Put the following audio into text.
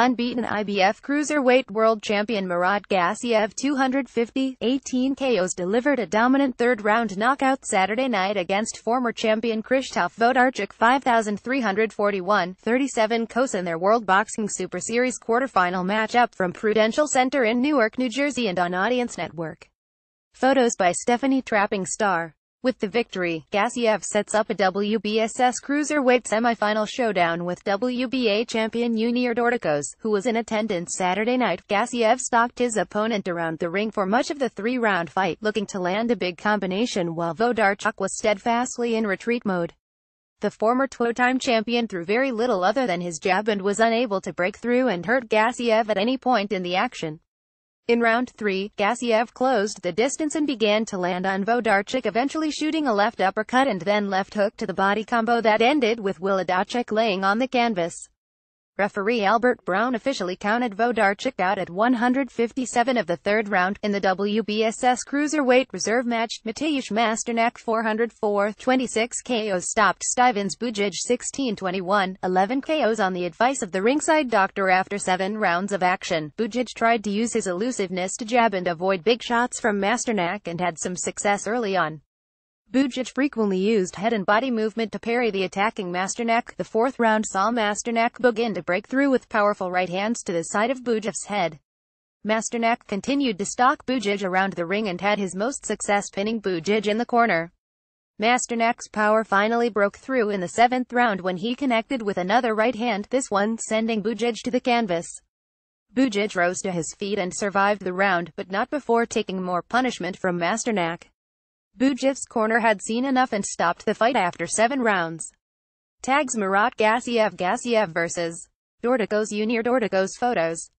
Unbeaten IBF Cruiserweight World Champion Murat Gassiev 250, 18 KOs delivered a dominant third-round knockout Saturday night against former champion Krzysztof Vodarchuk 5341, 37 KOs in their World Boxing Super Series quarterfinal matchup from Prudential Center in Newark, New Jersey and on Audience Network. Photos by Stephanie Trapping Star with the victory, Gassiev sets up a WBSS cruiserweight semi-final showdown with WBA champion Junior Dorticos, who was in attendance Saturday night. Gassiev stalked his opponent around the ring for much of the three-round fight, looking to land a big combination while Vodarchuk was steadfastly in retreat mode. The former two-time champion threw very little other than his jab and was unable to break through and hurt Gassiev at any point in the action. In round 3, Gassiev closed the distance and began to land on Vodarchuk eventually shooting a left uppercut and then left hook to the body combo that ended with Wilodachik laying on the canvas. Referee Albert Brown officially counted Vodarchuk out at 157 of the third round, in the WBSS Cruiserweight Reserve match, Mateusz Masternak 404, 26 KOs stopped Stivens Bujic 16-21, 11 KOs on the advice of the ringside doctor after seven rounds of action. Bujic tried to use his elusiveness to jab and avoid big shots from Masternak and had some success early on. Bujic frequently used head and body movement to parry the attacking Masternak. The fourth round saw Masternak begin to break through with powerful right hands to the side of Bujic's head. Masternak continued to stalk Bujic around the ring and had his most success pinning Bujic in the corner. Masternak's power finally broke through in the seventh round when he connected with another right hand, this one sending Bujic to the canvas. Bujic rose to his feet and survived the round, but not before taking more punishment from Masternak. Bujifs corner had seen enough and stopped the fight after seven rounds. Tags Murat Gassiev Gassiev vs. Dordikos Unir Dordikos Photos